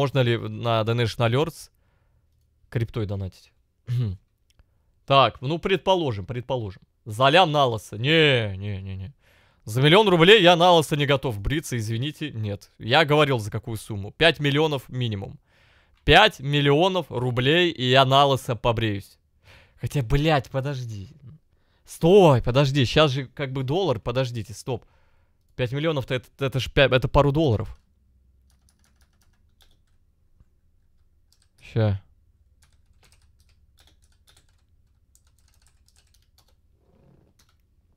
Можно ли на Donation Alerts криптой донатить? так, ну предположим, предположим. Залям на лосо. Не, не, не, не. За миллион рублей я на лосо не готов бриться, извините, нет. Я говорил за какую сумму. 5 миллионов минимум. 5 миллионов рублей, и я на лосо побреюсь. Хотя, блядь, подожди. Стой, подожди, сейчас же как бы доллар, подождите, стоп. 5 миллионов-то это, это же 5, это пару долларов. Ща.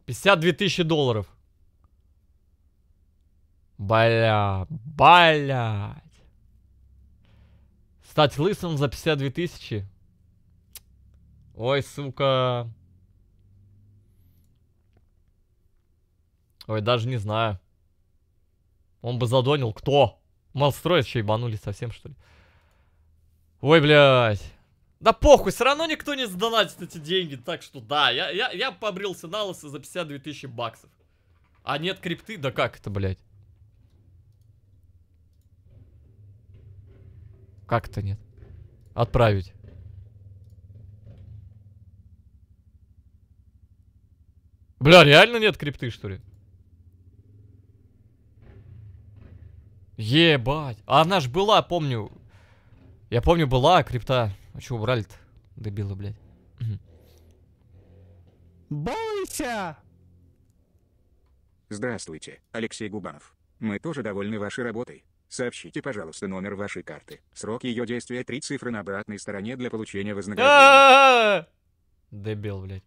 Пятьдесят две тысячи долларов. Бля, блядь. Стать лысым за 52 тысячи. Ой, сука. Ой, даже не знаю. Он бы задонил. Кто? Малстроид еще ебанули совсем, что ли? Ой, блядь. Да похуй, все равно никто не задонатит эти деньги, так что да, я, я, я побрился на лысо за 52 тысячи баксов. А нет крипты? Да как это, блядь? Как это нет? Отправить. Бля, реально нет крипты, что ли? Ебать. А она ж была, помню, я помню, была крипта. А чё убрали-то? Дебилы, блядь. Бойся! Здравствуйте, Алексей Губанов. Мы тоже довольны вашей работой. Сообщите, пожалуйста, номер вашей карты. Срок ее действия три цифры на обратной стороне для получения вознаграждения. Дебил, блядь.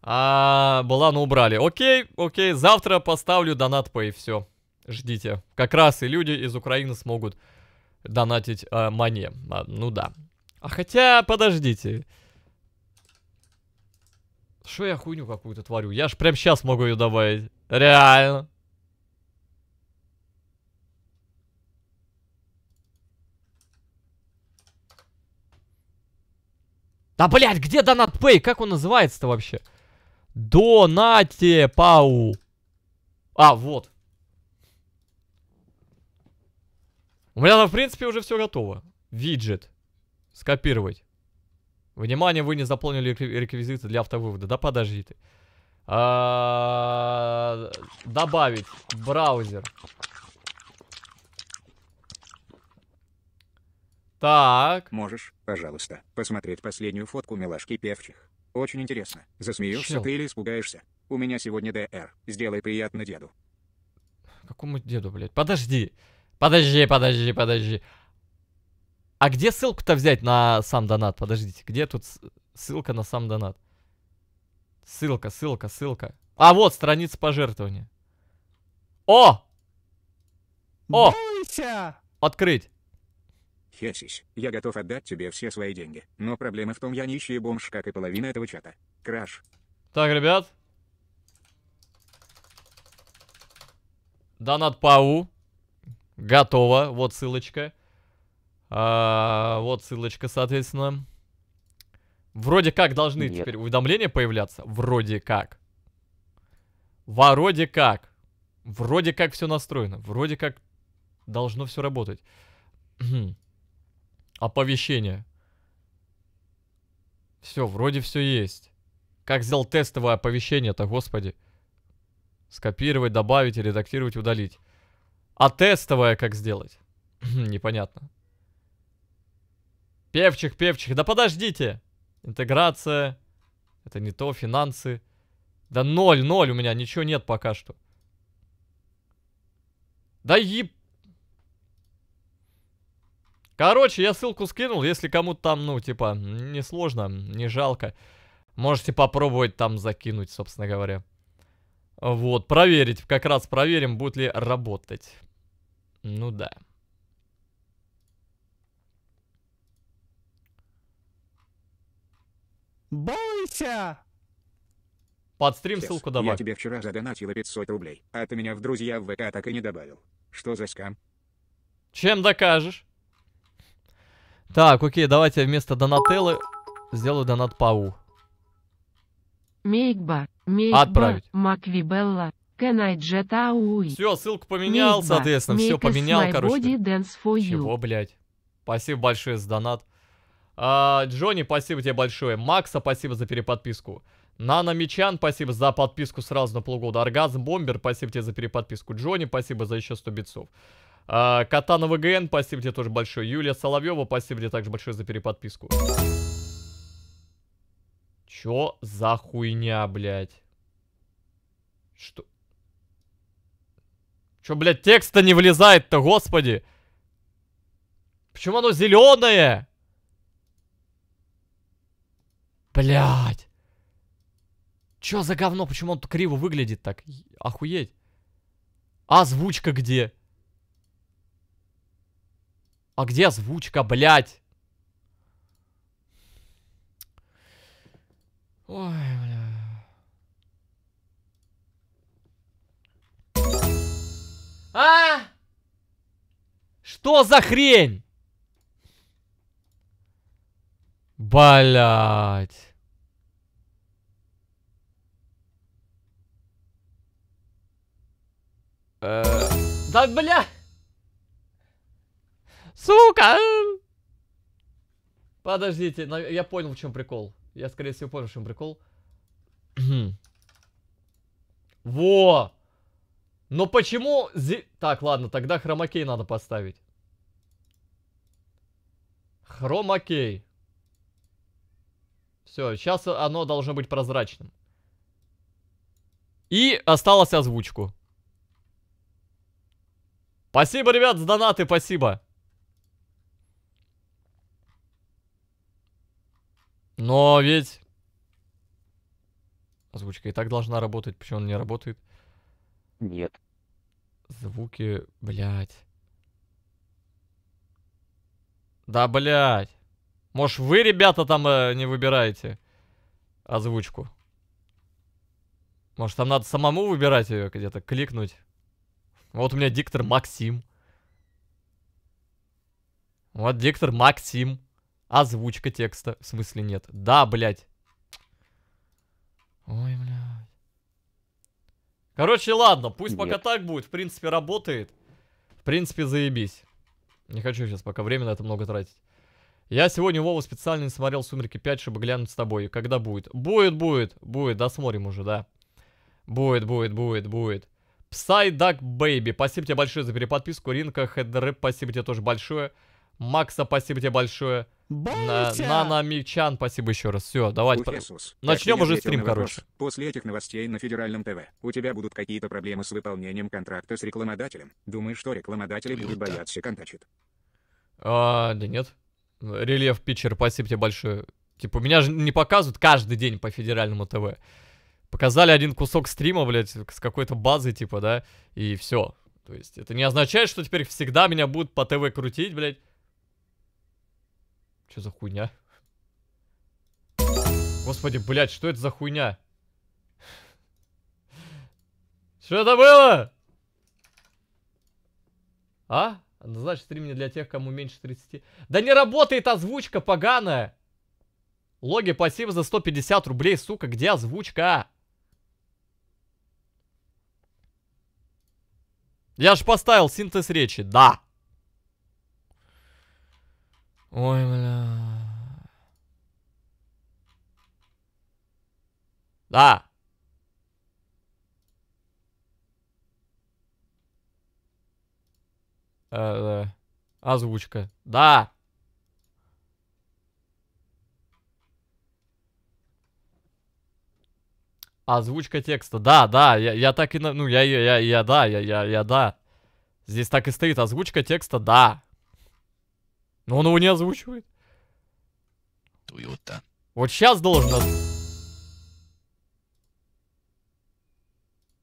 А, была, но ну, убрали. Окей, окей, завтра поставлю донат по и все. Ждите. Как раз и люди из Украины смогут донатить э, мане. А, ну да. А хотя, подождите. Что я хуйню какую-то творю? Я ж прям сейчас могу ее добавить. Реально. Да, блядь, где донат пей? Как он называется-то вообще? Донате пау. А, вот. У меня там, в принципе, уже все готово. Виджет. Скопировать. Внимание, вы не заполнили реквизиты для автовывода. Да подожди ты. А -а -а добавить браузер. Так. Можешь, пожалуйста, посмотреть последнюю фотку милашки певчих. Очень интересно. Засмеешься ты или испугаешься? У меня сегодня ДР. Сделай приятно деду. Какому деду, блядь? Подожди. Подожди, подожди, подожди. А где ссылку-то взять на сам донат? Подождите, где тут ссылка на сам донат? Ссылка, ссылка, ссылка. А вот страница пожертвования. О! О! Бойся! Открыть. Хесис, я готов отдать тебе все свои деньги. Но проблема в том, я нищий бомж, как и половина этого чата. Краш. Так, ребят. Донат Пау. Готово. Вот ссылочка. А, вот ссылочка, соответственно. Вроде как должны Нет. теперь уведомления появляться. Вроде как. Вроде как. Вроде как все настроено. Вроде как должно все работать. Оповещение. Все, вроде все есть. Как сделал тестовое оповещение-то, господи. Скопировать, добавить, редактировать, удалить. А тестовая как сделать? Непонятно. Певчих, певчих, да подождите! Интеграция. Это не то, финансы. Да ноль, ноль у меня, ничего нет пока что. Да еб... Короче, я ссылку скинул, если кому-то там, ну, типа, не сложно, не жалко. Можете попробовать там закинуть, собственно говоря. Вот, проверить, как раз проверим, будет ли работать. Ну да. Бойся! Под стрим Сейчас. ссылку добавь. Я тебе вчера задонатила 500 рублей, а ты меня в друзья в ВК так и не добавил. Что за скам? Чем докажешь? Так, окей, давайте вместо донателлы сделаю донат Пау. Мейкба, Мейкба, Отправить. Маквибелла, Can I jet out? Все, ссылку поменял, Make соответственно, Make все поменял, короче. Чего, блядь? Спасибо большое за донат. А, Джонни, спасибо тебе большое. Макса, спасибо за переподписку. Нана Мичан, спасибо за подписку сразу на полгода. Оргазм Бомбер, спасибо тебе за переподписку. Джонни, спасибо за еще 100 битцов. А, Катана ВГН, спасибо тебе тоже большое. Юлия Соловьева, спасибо тебе также большое за переподписку. Чё за хуйня, блядь? Что? Чё, блядь, текста не влезает-то, господи? Почему оно зеленое? Блядь. Чё за говно? Почему он криво выглядит так? Охуеть. А озвучка где? А где озвучка, блядь? Ой, Что за хрень? Блять. Э, да бля! Сука! Подождите, я понял, в чем прикол. Я, скорее всего, понял, в чем прикол. Во! Но почему... Так, ладно, тогда хромакей надо поставить. Хром, окей. Все, сейчас оно должно быть прозрачным. И осталось озвучку. Спасибо, ребят, за донаты, спасибо. Но ведь... Озвучка и так должна работать, почему он не работает? Нет. Звуки, блядь. Да, блядь. Может, вы, ребята, там э, не выбираете озвучку? Может, там надо самому выбирать ее где-то, кликнуть? Вот у меня диктор Максим. Вот диктор Максим. Озвучка текста. В смысле нет. Да, блядь. Ой, блядь. Короче, ладно. Пусть нет. пока так будет. В принципе, работает. В принципе, заебись. Не хочу сейчас пока время на это много тратить. Я сегодня, Вова, специально не смотрел «Сумерки 5», чтобы глянуть с тобой. Когда будет? Будет, будет, будет. Досмотрим уже, да. Будет, будет, будет, будет. Псайдак Бэйби, спасибо тебе большое за переподписку. Ринка, Хедрэп, спасибо тебе тоже большое. Макс, спасибо тебе большое. Нана Мичан, спасибо еще раз. Все, давайте. Про... Начнем уже стрим, короче. После этих новостей на федеральном ТВ у тебя будут какие-то проблемы с выполнением контракта с рекламодателем. Думаешь, что рекламодатели будут бояться контачит? А, да нет. Рельеф Питчер, спасибо тебе большое. Типа, меня же не показывают каждый день по федеральному ТВ. Показали один кусок стрима, блядь, с какой-то базы, типа, да, и все. То есть, это не означает, что теперь всегда меня будут по ТВ крутить, блядь. Что за хуйня? Господи, блядь, что это за хуйня? Что это было? А? Значит, стрим не для тех, кому меньше 30. Да не работает озвучка, поганая! Логи, спасибо за 150 рублей, сука, где озвучка? Я же поставил синтез речи, да. Ой, бля. Да. Э, э, озвучка. Да. Озвучка текста. Да, да, я, я так и... Ну, я, я, я, я да, я, я, я, да. Здесь так и стоит. Озвучка текста, да. Но он его не озвучивает. Туюта. Вот сейчас должен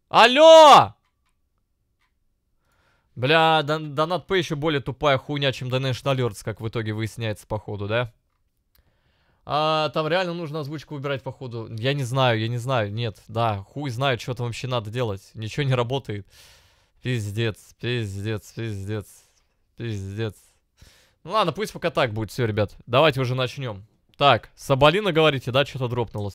Алло! Бля, дон Донат П еще более тупая хуйня, чем Donation Alerts, как в итоге выясняется походу, да? А, там реально нужно озвучку выбирать походу. Я не знаю, я не знаю, нет, да, хуй знает, что там вообще надо делать. Ничего не работает. Пиздец, пиздец, пиздец, пиздец. Ну ладно, пусть пока так будет все, ребят. Давайте уже начнем. Так, Сабалина, говорите, да, что-то дропнуло.